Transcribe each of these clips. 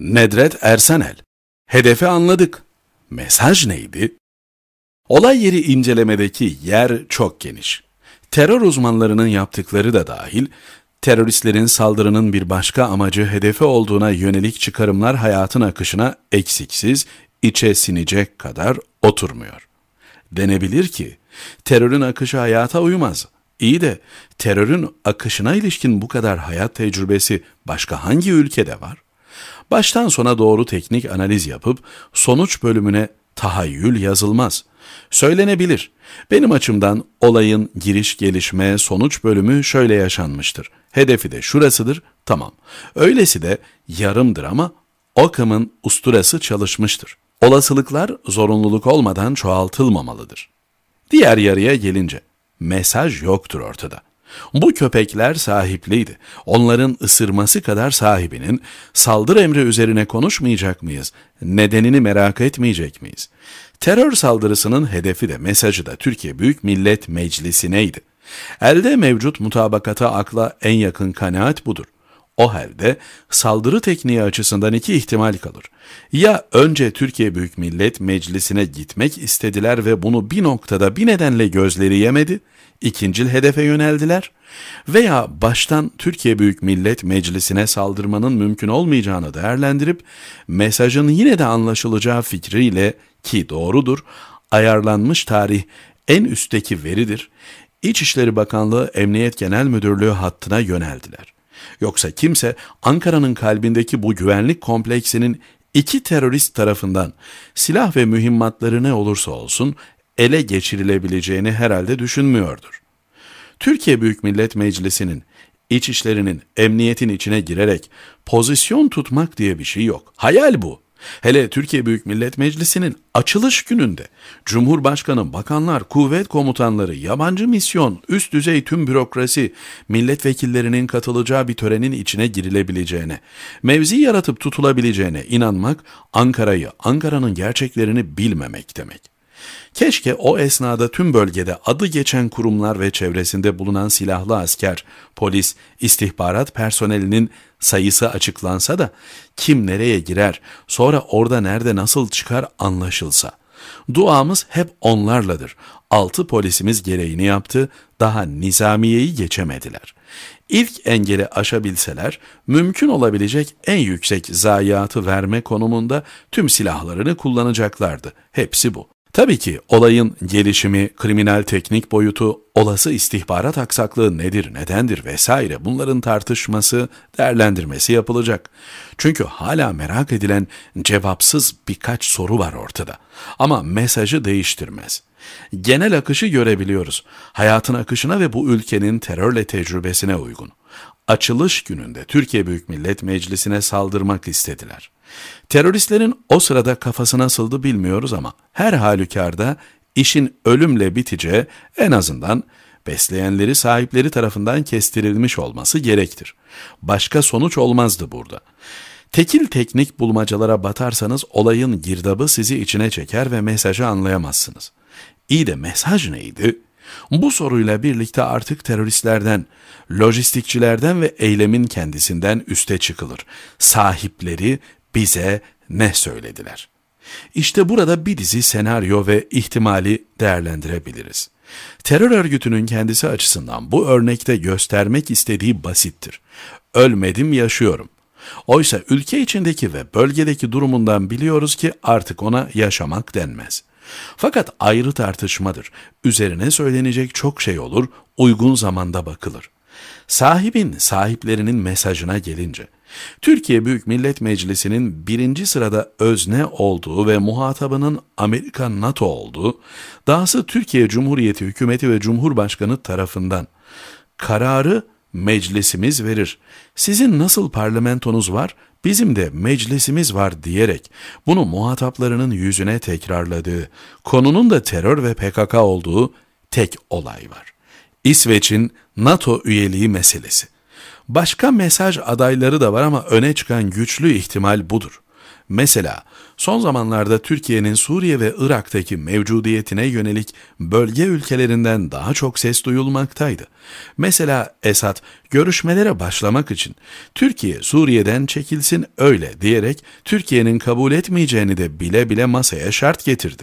Nedret Ersenel. Hedefi anladık. Mesaj neydi? Olay yeri incelemedeki yer çok geniş. Terör uzmanlarının yaptıkları da dahil, teröristlerin saldırının bir başka amacı hedefe olduğuna yönelik çıkarımlar hayatın akışına eksiksiz, içe sinecek kadar oturmuyor. Denebilir ki, terörün akışı hayata uymaz. İyi de terörün akışına ilişkin bu kadar hayat tecrübesi başka hangi ülkede var? Baştan sona doğru teknik analiz yapıp sonuç bölümüne tahayyül yazılmaz. Söylenebilir. Benim açımdan olayın giriş gelişme sonuç bölümü şöyle yaşanmıştır. Hedefi de şurasıdır, tamam. Öylesi de yarımdır ama Occam'ın usturası çalışmıştır. Olasılıklar zorunluluk olmadan çoğaltılmamalıdır. Diğer yarıya gelince mesaj yoktur ortada. Bu köpekler sahipliydi. Onların ısırması kadar sahibinin saldırı emri üzerine konuşmayacak mıyız? Nedenini merak etmeyecek miyiz? Terör saldırısının hedefi de mesajı da Türkiye Büyük Millet Meclisi'neydi. Elde mevcut mutabakata akla en yakın kanaat budur. O halde saldırı tekniği açısından iki ihtimal kalır. Ya önce Türkiye Büyük Millet Meclisi'ne gitmek istediler ve bunu bir noktada bir nedenle gözleri yemedi, ikincil hedefe yöneldiler veya baştan Türkiye Büyük Millet Meclisi'ne saldırmanın mümkün olmayacağını değerlendirip mesajın yine de anlaşılacağı fikriyle ki doğrudur, ayarlanmış tarih en üstteki veridir, İçişleri Bakanlığı Emniyet Genel Müdürlüğü hattına yöneldiler. Yoksa kimse Ankara'nın kalbindeki bu güvenlik kompleksinin iki terörist tarafından silah ve mühimmatları ne olursa olsun ele geçirilebileceğini herhalde düşünmüyordur. Türkiye Büyük Millet Meclisi'nin İçişlerinin emniyetin içine girerek pozisyon tutmak diye bir şey yok. Hayal bu. Hele Türkiye Büyük Millet Meclisi'nin açılış gününde Cumhurbaşkanı, bakanlar, kuvvet komutanları, yabancı misyon, üst düzey tüm bürokrasi, milletvekillerinin katılacağı bir törenin içine girilebileceğine, mevzi yaratıp tutulabileceğine inanmak Ankara'yı, Ankara'nın gerçeklerini bilmemek demek. Keşke o esnada tüm bölgede adı geçen kurumlar ve çevresinde bulunan silahlı asker, polis, istihbarat personelinin sayısı açıklansa da kim nereye girer, sonra orada nerede nasıl çıkar anlaşılsa. Duamız hep onlarladır. Altı polisimiz gereğini yaptı, daha nizamiyeyi geçemediler. İlk engeli aşabilseler, mümkün olabilecek en yüksek zayiatı verme konumunda tüm silahlarını kullanacaklardı. Hepsi bu. Tabii ki olayın gelişimi, kriminal teknik boyutu, olası istihbarat aksaklığı nedir, nedendir vesaire bunların tartışması, değerlendirmesi yapılacak. Çünkü hala merak edilen cevapsız birkaç soru var ortada. Ama mesajı değiştirmez. Genel akışı görebiliyoruz. Hayatın akışına ve bu ülkenin terörle tecrübesine uygun açılış gününde Türkiye Büyük Millet Meclisi'ne saldırmak istediler. Teröristlerin o sırada kafası nasıldı bilmiyoruz ama her halükarda işin ölümle biteceği en azından besleyenleri sahipleri tarafından kestirilmiş olması gerektir. Başka sonuç olmazdı burada. Tekil teknik bulmacalara batarsanız olayın girdabı sizi içine çeker ve mesajı anlayamazsınız. İyi de mesaj neydi? Bu soruyla birlikte artık teröristlerden, lojistikçilerden ve eylemin kendisinden üste çıkılır. Sahipleri bize ne söylediler? İşte burada bir dizi senaryo ve ihtimali değerlendirebiliriz. Terör örgütünün kendisi açısından bu örnekte göstermek istediği basittir. Ölmedim yaşıyorum. Oysa ülke içindeki ve bölgedeki durumundan biliyoruz ki artık ona yaşamak denmez. Fakat ayrı tartışmadır. Üzerine söylenecek çok şey olur, uygun zamanda bakılır. Sahibin sahiplerinin mesajına gelince, Türkiye Büyük Millet Meclisi'nin birinci sırada özne olduğu ve muhatabının Amerika NATO olduğu, dahası Türkiye Cumhuriyeti Hükümeti ve Cumhurbaşkanı tarafından kararı meclisimiz verir. Sizin nasıl parlamentonuz var, bizim de meclisimiz var diyerek bunu muhataplarının yüzüne tekrarladığı, konunun da terör ve PKK olduğu tek olay var. İsveç'in NATO üyeliği meselesi. Başka mesaj adayları da var ama öne çıkan güçlü ihtimal budur. Mesela son zamanlarda Türkiye'nin Suriye ve Irak'taki mevcudiyetine yönelik bölge ülkelerinden daha çok ses duyulmaktaydı. Mesela Esad görüşmelere başlamak için Türkiye Suriye'den çekilsin öyle diyerek Türkiye'nin kabul etmeyeceğini de bile bile masaya şart getirdi.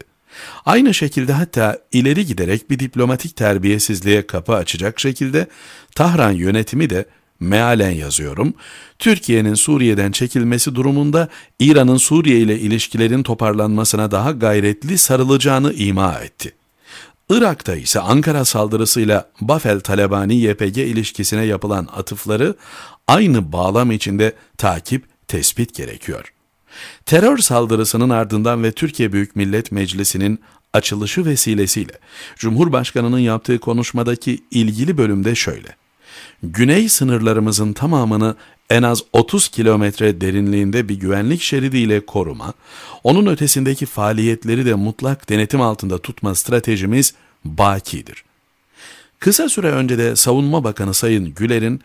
Aynı şekilde hatta ileri giderek bir diplomatik terbiyesizliğe kapı açacak şekilde Tahran yönetimi de mealen yazıyorum. Türkiye'nin Suriye'den çekilmesi durumunda İran'ın Suriye ile ilişkilerin toparlanmasına daha gayretli sarılacağını ima etti. Irak'ta ise Ankara saldırısıyla Bafel Talebani YPG ilişkisine yapılan atıfları aynı bağlam içinde takip, tespit gerekiyor. Terör saldırısının ardından ve Türkiye Büyük Millet Meclisi'nin açılışı vesilesiyle Cumhurbaşkanı'nın yaptığı konuşmadaki ilgili bölümde şöyle güney sınırlarımızın tamamını en az 30 kilometre derinliğinde bir güvenlik şeridiyle koruma, onun ötesindeki faaliyetleri de mutlak denetim altında tutma stratejimiz bakidir. Kısa süre önce de Savunma Bakanı Sayın Güler'in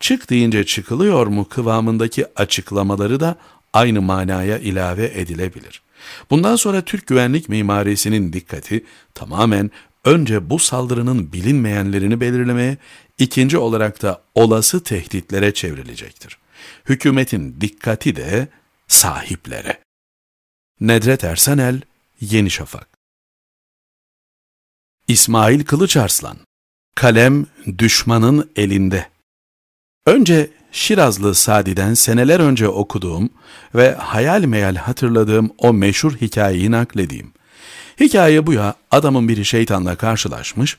çık deyince çıkılıyor mu kıvamındaki açıklamaları da aynı manaya ilave edilebilir. Bundan sonra Türk güvenlik mimarisinin dikkati tamamen önce bu saldırının bilinmeyenlerini belirlemeye, ikinci olarak da olası tehditlere çevrilecektir. Hükümetin dikkati de sahiplere. Nedret Ersenel, Yeni Şafak İsmail Kılıçarslan, Kalem düşmanın elinde. Önce Şirazlı Sadi'den seneler önce okuduğum ve hayal meyal hatırladığım o meşhur hikayeyi nakledeyim. Hikaye bu ya, adamın biri şeytanla karşılaşmış,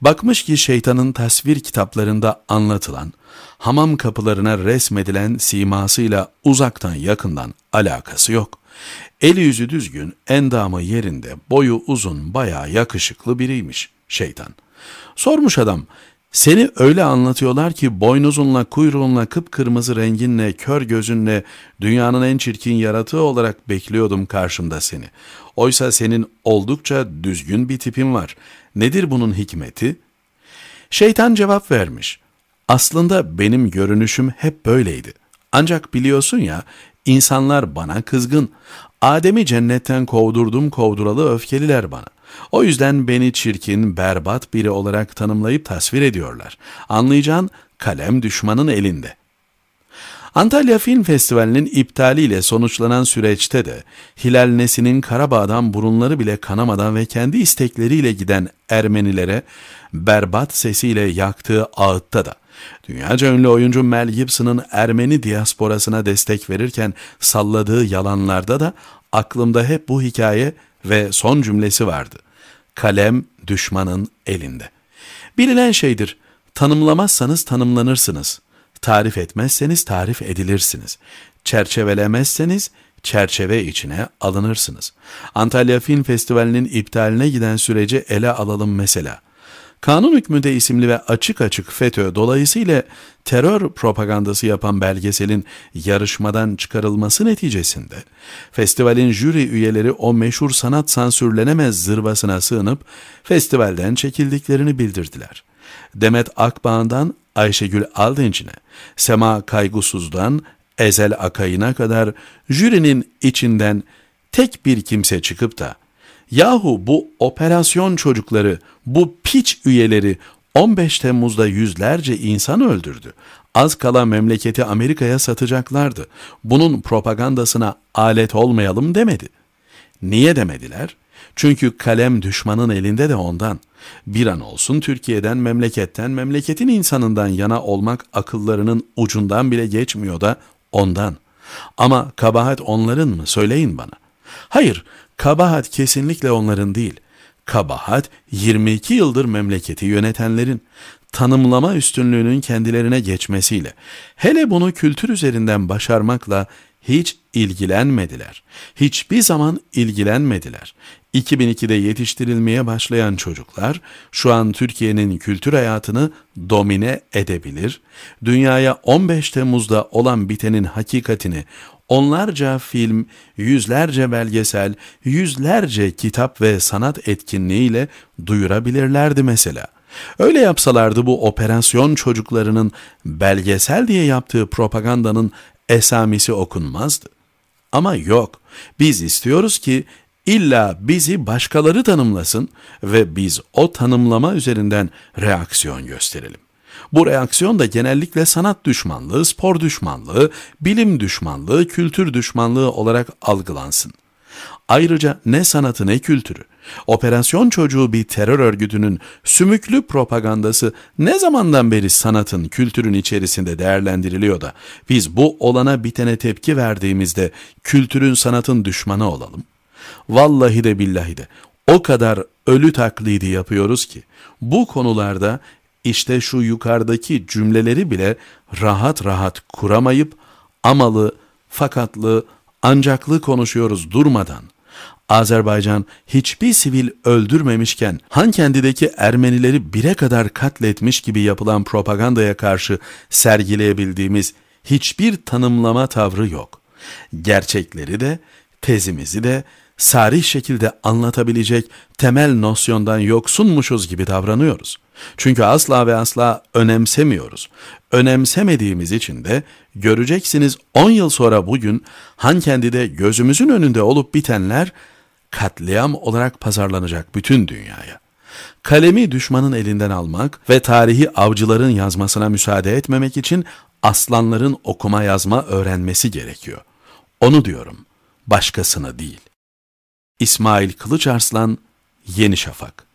bakmış ki şeytanın tasvir kitaplarında anlatılan, hamam kapılarına resmedilen simasıyla uzaktan yakından alakası yok. Eli yüzü düzgün, endamı yerinde, boyu uzun, bayağı yakışıklı biriymiş şeytan. Sormuş adam, seni öyle anlatıyorlar ki boynuzunla kuyruğunla kıpkırmızı renginle kör gözünle dünyanın en çirkin yaratığı olarak bekliyordum karşımda seni. Oysa senin oldukça düzgün bir tipin var. Nedir bunun hikmeti? Şeytan cevap vermiş. Aslında benim görünüşüm hep böyleydi. Ancak biliyorsun ya insanlar bana kızgın. Adem'i cennetten kovdurdum kovduralı öfkeliler bana. O yüzden beni çirkin, berbat biri olarak tanımlayıp tasvir ediyorlar. Anlayacağın kalem düşmanın elinde. Antalya Film Festivali'nin iptaliyle sonuçlanan süreçte de Hilal Nesin'in Karabağ'dan burunları bile kanamadan ve kendi istekleriyle giden Ermenilere berbat sesiyle yaktığı ağıtta da Dünyaca ünlü oyuncu Mel Gibson'ın Ermeni diasporasına destek verirken salladığı yalanlarda da aklımda hep bu hikaye ve son cümlesi vardı. Kalem düşmanın elinde. Bilinen şeydir. Tanımlamazsanız tanımlanırsınız. Tarif etmezseniz tarif edilirsiniz. Çerçevelemezseniz çerçeve içine alınırsınız. Antalya Film Festivali'nin iptaline giden süreci ele alalım mesela. Kanun hükmünde isimli ve açık açık FETÖ dolayısıyla terör propagandası yapan belgeselin yarışmadan çıkarılması neticesinde festivalin jüri üyeleri o meşhur sanat sansürlenemez zırvasına sığınıp festivalden çekildiklerini bildirdiler. Demet Akbağ'dan Ayşegül Aldinç'ine, Sema Kaygusuz'dan Ezel Akay'ına kadar jürinin içinden tek bir kimse çıkıp da Yahu bu operasyon çocukları, bu piç üyeleri 15 Temmuz'da yüzlerce insan öldürdü. Az kala memleketi Amerika'ya satacaklardı. Bunun propagandasına alet olmayalım demedi. Niye demediler? Çünkü kalem düşmanın elinde de ondan. Bir an olsun Türkiye'den, memleketten, memleketin insanından yana olmak akıllarının ucundan bile geçmiyor da ondan. Ama kabahat onların mı söyleyin bana.'' Hayır, kabahat kesinlikle onların değil. Kabahat 22 yıldır memleketi yönetenlerin tanımlama üstünlüğünün kendilerine geçmesiyle, hele bunu kültür üzerinden başarmakla hiç ilgilenmediler. Hiçbir zaman ilgilenmediler. 2002'de yetiştirilmeye başlayan çocuklar şu an Türkiye'nin kültür hayatını domine edebilir, dünyaya 15 Temmuz'da olan bitenin hakikatini Onlarca film, yüzlerce belgesel, yüzlerce kitap ve sanat etkinliğiyle duyurabilirlerdi mesela. Öyle yapsalardı bu operasyon çocuklarının belgesel diye yaptığı propagandanın esamisi okunmazdı. Ama yok, biz istiyoruz ki illa bizi başkaları tanımlasın ve biz o tanımlama üzerinden reaksiyon gösterelim. Bu reaksiyon da genellikle sanat düşmanlığı, spor düşmanlığı, bilim düşmanlığı, kültür düşmanlığı olarak algılansın. Ayrıca ne sanatı ne kültürü, operasyon çocuğu bir terör örgütünün sümüklü propagandası ne zamandan beri sanatın, kültürün içerisinde değerlendiriliyor da biz bu olana bitene tepki verdiğimizde kültürün sanatın düşmanı olalım? Vallahi de billahi de o kadar ölü taklidi yapıyoruz ki bu konularda işte şu yukarıdaki cümleleri bile rahat rahat kuramayıp amalı, fakatlı, ancaklı konuşuyoruz durmadan. Azerbaycan hiçbir sivil öldürmemişken Hankendi'deki Ermenileri bire kadar katletmiş gibi yapılan propagandaya karşı sergileyebildiğimiz hiçbir tanımlama tavrı yok. Gerçekleri de, tezimizi de, sarih şekilde anlatabilecek temel nosyondan yoksunmuşuz gibi davranıyoruz. Çünkü asla ve asla önemsemiyoruz. Önemsemediğimiz için de göreceksiniz 10 yıl sonra bugün Hankendi'de gözümüzün önünde olup bitenler katliam olarak pazarlanacak bütün dünyaya. Kalemi düşmanın elinden almak ve tarihi avcıların yazmasına müsaade etmemek için aslanların okuma yazma öğrenmesi gerekiyor. Onu diyorum, başkasını değil. İsmail Kılıçarslan, Yeni Şafak